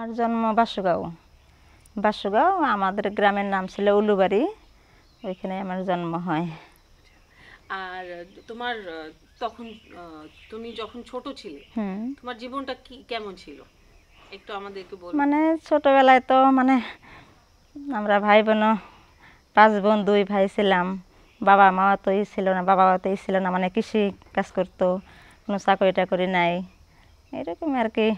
আমার জন্ম বাসুগাঁও বাসুগাঁও আমাদের গ্রামের নাম ছিল উলুবাড়ি ওইখানে আমার জন্ম হয় আর তোমার তখন তুমি যখন ছোট ছিল তোমার জীবনটা কি কেমন ছিল একটু আমাদেরকে বল মানে ছোটবেলায় তো মানে আমরা ভাই বোন পাঁচ বোন দুই ভাই ছিলাম বাবা মা তোই ছিল না বাবা মা তোই ছিল না মানে কৃষি কাজ করতো কোনো চাকরি টাকরি নাই এরকম আর কি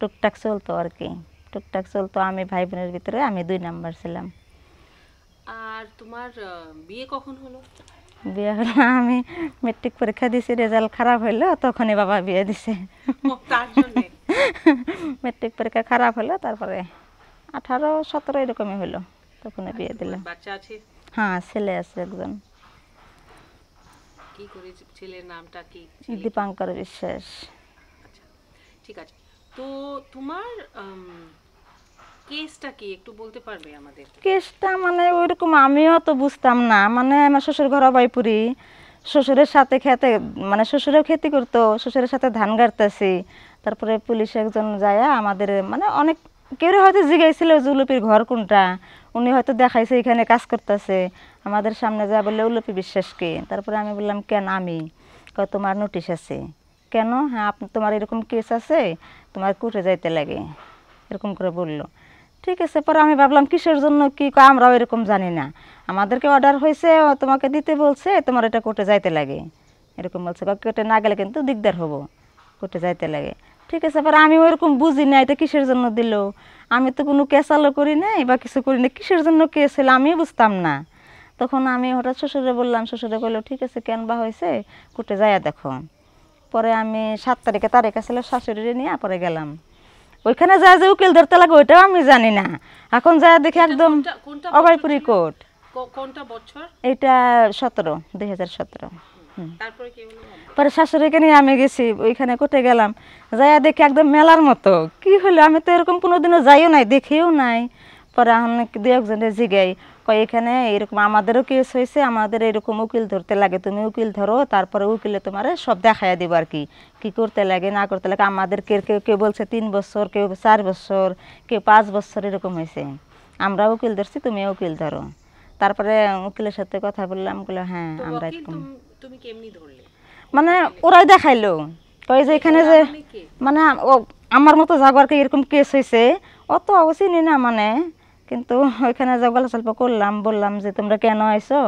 টুকটাক চলতো আর কি টুকটাক চলতো আমি ভাই বোনের ভিতরে আমি দুই নাম্বার ছিলাম আর তোমার বিয়ে কখন হলো বিয়ে হলো আমি মেট্রিক পরীক্ষা দিয়েছি রেজাল্ট খারাপ হইলো তখনই বাবা বিয়ে দিছে মেট্রিক পরীক্ষা খারাপ হলো তারপরে আঠারো সতেরো এরকমই হলো তখন বিয়ে দিল হ্যাঁ ছেলে আছে একজন কি করে ছেলের নামটা কি দীপাঙ্কর বিশ্বাস আচ্ছা, ঠিক আছে তো তোমার কেসটা কি একটু বলতে পারবে আমাদের কেসটা মানে ওইরকম আমিও তো বুঝতাম না মানে আমার শ্বশুর ঘর অবাইপুরি শ্বশুরের সাথে খেতে মানে শ্বশুরেও খেতে করতো শ্বশুরের সাথে ধান গাড়তেছি তারপরে পুলিশ একজন যায় আমাদের মানে অনেক কেউ হয়তো জিগাইছিল জুলুপির ঘর কোনটা উনি হয়তো দেখাইছে এখানে কাজ করতেছে আমাদের সামনে যা বললে উলুপি বিশ্বাসকে তারপরে আমি বললাম কেন আমি কত তোমার নোটিশ আছে কেন হ্যাঁ তোমার এরকম কেস আছে তোমার কুটে যাইতে লাগে এরকম করে বলল ঠিক আছে পরে আমি ভাবলাম কিসের জন্য কী আমরাও এরকম জানি না আমাদেরকে অর্ডার হয়েছে তোমাকে দিতে বলছে তোমার এটা কোর্টে যাইতে লাগে এরকম বলছে কোর্টে না গেলে কিন্তু দিগদার হবো কোর্টে যাইতে লাগে ঠিক আছে পরে আমি ওইরকম বুঝি না এটা কিসের জন্য দিল আমি তো কোনো কেস আলো করি নাই বা কিছু করি না কিসের জন্য কেস হলো আমি বুঝতাম না তখন আমি হঠাৎ শ্বশুরে বললাম শ্বশুরে বললো ঠিক আছে কেন বা হয়েছে কোর্টে যাইয়া দেখো পরে আমি সাত তারিখে তারিখ আসলে শাশুড়ি নিয়ে পরে গেলাম ওইখানে যা যে উকিল ধরতে লাগে ওইটাও আমি জানি না এখন যা দেখি একদম অভয়পুরি কোর্ট কোনটা বছর এটা সতেরো দুই হাজার সতেরো পরে শাশুড়িকে নিয়ে আমি গেছি ওইখানে কোটে গেলাম যাইয়া দেখি একদম মেলার মতো কি হলো আমি তো এরকম কোনোদিনও যাইও নাই দেখিও নাই পরে অনেক দু একজনে জিগাই কয় এখানে এরকম আমাদেরও কেস হয়েছে আমাদের এরকম উকিল ধরতে লাগে তুমি উকিল ধরো তারপরে উকিলে তোমার সব দেখাইয়া দেবো আর কি কী করতে লাগে না করতে লাগে আমাদের কে কেউ কেউ বলছে তিন বছর কেউ চার বছর কেউ পাঁচ বছর এরকম হয়েছে আমরা উকিল ধরছি তুমি উকিল ধরো তারপরে উকিলের সাথে কথা বললাম বলে হ্যাঁ আমরা এরকম মানে ওরাই দেখাইলো কয় যে এখানে যে মানে আমার মতো জাগরকে এরকম কেস হয়েছে অত চিনি না মানে কিন্তু ওইখানে যা গল্প করলাম বললাম যে তোমরা কেন আইসো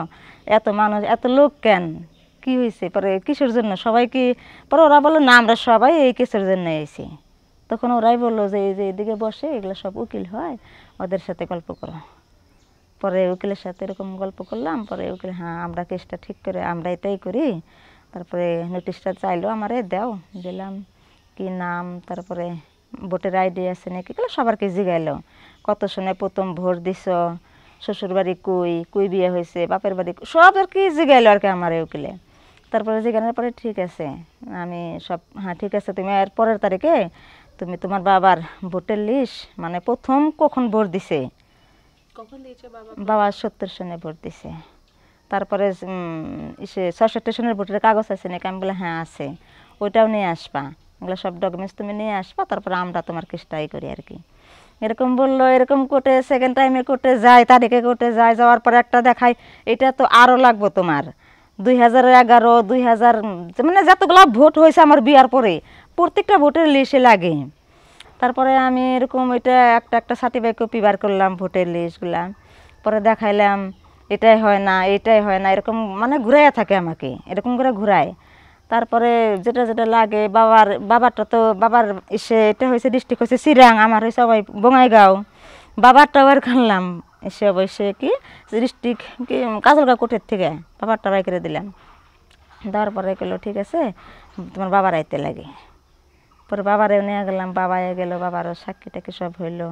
এত মানুষ এত লোক কেন কি হয়েছে পরে কিসের জন্য সবাই কি পরে ওরা বললো না আমরা সবাই এই কেসের জন্য আইছি তখন ওরাই বললো যে এই যে এদিকে বসে এগুলো সব উকিল হয় ওদের সাথে গল্প করো পরে উকিলের সাথে এরকম গল্প করলাম পরে উকিল হ্যাঁ আমরা কেসটা ঠিক করে আমরা এটাই করি তারপরে নোটিশটা চাইলো আমারে দাও দিলাম কি নাম তারপরে ভোটের আইডি আছে নাকি এগুলো সবারকে জিগাইলো কত শুনে প্রথম ভোর দিছ শ্বশুর বাড়ি কই কই বিয়ে হয়েছে বাপের বাড়ি সব আর কি জিগাইল আর কি আমার উকিলে তারপরে জিগানোর পরে ঠিক আছে আমি সব হ্যাঁ ঠিক আছে তুমি এর পরের তারিখে তুমি তোমার বাবার ভোটের লিস্ট মানে প্রথম কখন ভোট দিছে বাবা সত্তর সনে ভোট দিছে তারপরে ইসে ছষট্টি সনের ভোটের কাগজ আছে নাকি আমি বলে হ্যাঁ আছে ওইটাও নিয়ে আসবা এগুলো সব ডকুমেন্টস তুমি নিয়ে আসবা তারপরে আমরা তোমার কেসটাই করি আর কি এরকম বললো এরকম কোটে সেকেন্ড টাইমে কোটে যায় তারিখে কোটে যায় যাওয়ার পর একটা দেখায় এটা তো আরও লাগবো তোমার দুই হাজার এগারো দুই হাজার মানে যতগুলো ভোট হয়েছে আমার বিয়ার পরে প্রত্যেকটা ভোটের লিস্টে লাগে তারপরে আমি এরকম এটা একটা একটা সার্টিফাই কপি বার করলাম ভোটের লিস্টগুলা পরে দেখাইলাম এটাই হয় না এটাই হয় না এরকম মানে ঘুরাইয়া থাকে আমাকে এরকম করে ঘুরায় তারপরে যেটা যেটা লাগে বাবার বাবারটা তো বাবার এসে এটা হয়েছে ডিস্ট্রিক্ট হয়েছে চিরাং আমার হয়েছে সবাই বঙাইগাঁও বাবারটাও আর খানলাম এসে অবশ্যই কি ডিস্ট্রিক্ট কি কাজলগাঁও কোটের থেকে বাবারটা বাই করে দিলাম দেওয়ার পরে গেলো ঠিক আছে তোমার বাবার আইতে লাগে পরে বাবারেও নিয়ে গেলাম বাবায় গেল বাবারও সাক্ষী টাকি সব হইলো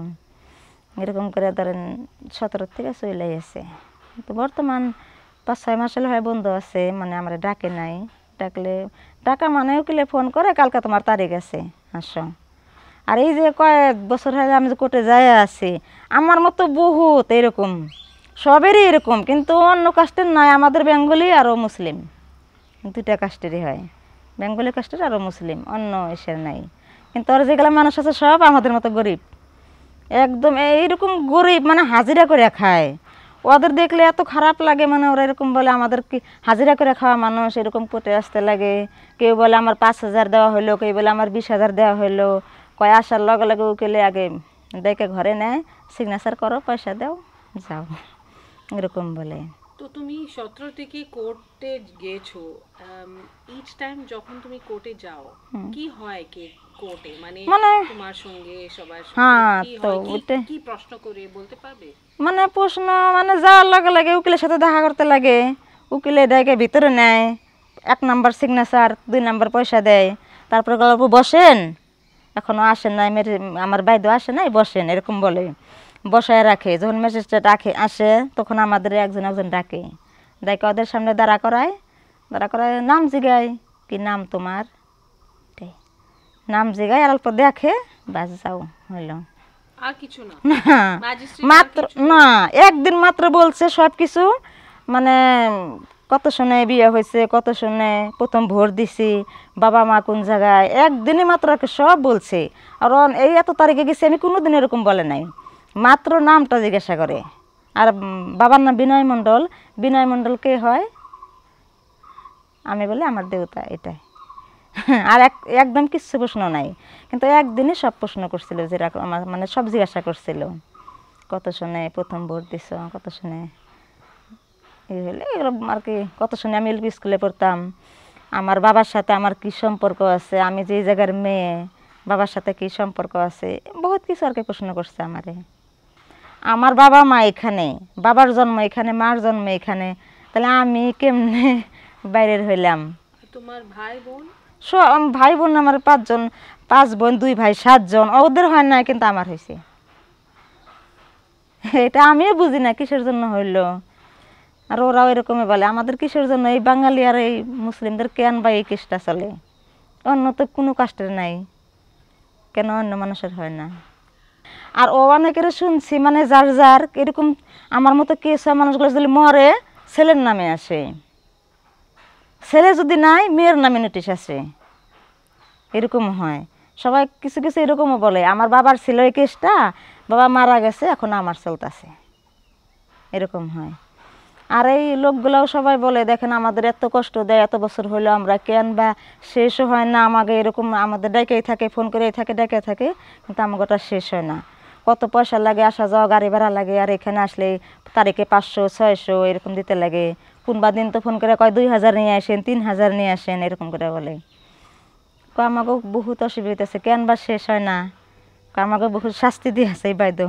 এরকম করে ধরেন সতেরো থেকে চলে আসে তো বর্তমান পাঁচ ছয় মাস হলে হয় বন্ধ আছে মানে আমার ডাকে নাই ডাকলে ডাকা মানেও কিলে ফোন করে কালকে তোমার তারিখ আছে আসো আর এই যে কয়েক বছর হয়ে আমি যে কোর্টে যাই আছি আমার মতো বহুত এরকম সবেরই এরকম কিন্তু অন্য কাস্টের নাই আমাদের বেঙ্গলি আরও মুসলিম দুইটা কাস্টেরই হয় বেঙ্গলি কাস্টের আরও মুসলিম অন্য এসের নাই কিন্তু আর যেগুলো মানুষ আছে সব আমাদের মতো গরিব একদম এইরকম গরিব মানে হাজিরা করে খায় ওদের দেখলে এত খারাপ লাগে মানে ওরা এরকম বলে আমাদের কি হাজিরা করে খাওয়া মানুষ এরকম করতে আসতে লাগে কেউ বলে আমার পাঁচ হাজার দেওয়া হলো কেউ বলে আমার বিশ হাজার দেওয়া হলো কয় আসার লগে লগে উকেলে আগে দেখে ঘরে নেয় সিগনেচার করো পয়সা দাও যাও এরকম বলে তো তুমি সতেরো থেকে কোর্টে গেছো ইচ টাইম যখন তুমি কোর্টে যাও কি হয় কে কোর্টে মানে, মানে তোমার সঙ্গে সবার হ্যাঁ তো কি প্রশ্ন করে বলতে পারবে মানে প্রশ্ন মানে যাওয়ার লাগে লাগে উকিলের সাথে দেখা করতে লাগে উকিলে দেখে ভিতরে নেয় এক নাম্বার সিগনেচার দুই নাম্বার পয়সা দেয় তারপরে গল্প বসেন এখনো আসেন নাই আমার বাইদেও আসে নাই বসেন এরকম বলে বসায় রাখে যখন মেসেজটা ডাকে আসে তখন আমাদের একজন একজন ডাকে দেখে ওদের সামনে দাঁড়া করায় দাঁড়া করায় নাম জিগায় কি নাম তোমার নাম জিগাই আর অল্প দেখে বাস যাও হইল না মাত্র না একদিন মাত্র বলছে সব কিছু মানে কত শুনে বিয়ে হয়েছে কত শুনে প্রথম ভোর দিছি বাবা মা কোন জায়গায় একদিনে মাত্র সব বলছে আর এই এত তারিখে গেছি আমি কোনো দিন এরকম বলে নাই মাত্র নামটা জিজ্ঞাসা করে আর বাবার নাম বিনয় মণ্ডল বিনয় মণ্ডল কে হয় আমি বলি আমার দেউতা এটাই আর এক একদম কিচ্ছু প্রশ্ন নাই কিন্তু একদিনই সব প্রশ্ন করছিল যেরকম আমার মানে সব জিজ্ঞাসা করছিল কত শুনে প্রথম ভোট দিস কত শুনে এই হলে এগুলো আর কি কত শুনে আমি এলপি স্কুলে পড়তাম আমার বাবার সাথে আমার কি সম্পর্ক আছে আমি যে জায়গার মেয়ে বাবার সাথে কি সম্পর্ক আছে বহুত কিছু আর কি প্রশ্ন করছে আমারে আমার বাবা মা এখানে বাবার জন্ম এখানে মার জন্ম এখানে তাহলে আমি কেমনে বাইরের হইলাম তোমার ভাই বোন ভাই বোন আমার পাঁচজন পাঁচ বোন দুই ভাই সাতজন ওদের হয় না কিন্তু আমার হয়েছে এটা আমিও বুঝি না কিসের জন্য হইলো আর ওরাও এরকমই বলে আমাদের কিসের জন্য এই বাঙালি আর এই মুসলিমদের কেন বা এই কেসটা চলে অন্য তো কোনো কাস্টের নাই কেন অন্য মানুষের হয় না আর ও অনেকের শুনছি মানে যার যার এরকম আমার মতো কেস হয় মানুষগুলো যদি মরে ছেলের নামে আসে ছেলে যদি নাই মেয়ের নামে নোটিশ আসে এরকম হয় সবাই কিছু কিছু এরকমও বলে আমার বাবার ছিল এই কেসটা বাবা মারা গেছে এখন আমার চলতে আছে এরকম হয় আর এই লোকগুলাও সবাই বলে দেখেন আমাদের এত কষ্ট দেয় এত বছর হলো আমরা কেন বা শেষ হয় না আমাকে এরকম আমাদের ডেকেই থাকে ফোন করেই থাকে ডেকে থাকে কিন্তু আমাকে শেষ হয় না কত পয়সা লাগে আসা যাওয়া গাড়ি ভাড়া লাগে আর এখানে আসলে তারিখে পাঁচশো ছয়শো এরকম দিতে লাগে কোনবা দিন তো ফোন করে কয় দুই হাজার নিয়ে আসেন তিন হাজার নিয়ে আসেন এরকম করে বলে আমাকে বহুত অসুবিধা আছে কেন বা শেষ হয় না আমাকে বহুত শাস্তি দিয়ে এই বাইদেউ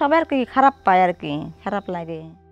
সবাই আর কি খারাপ পায় আর কি খারাপ লাগে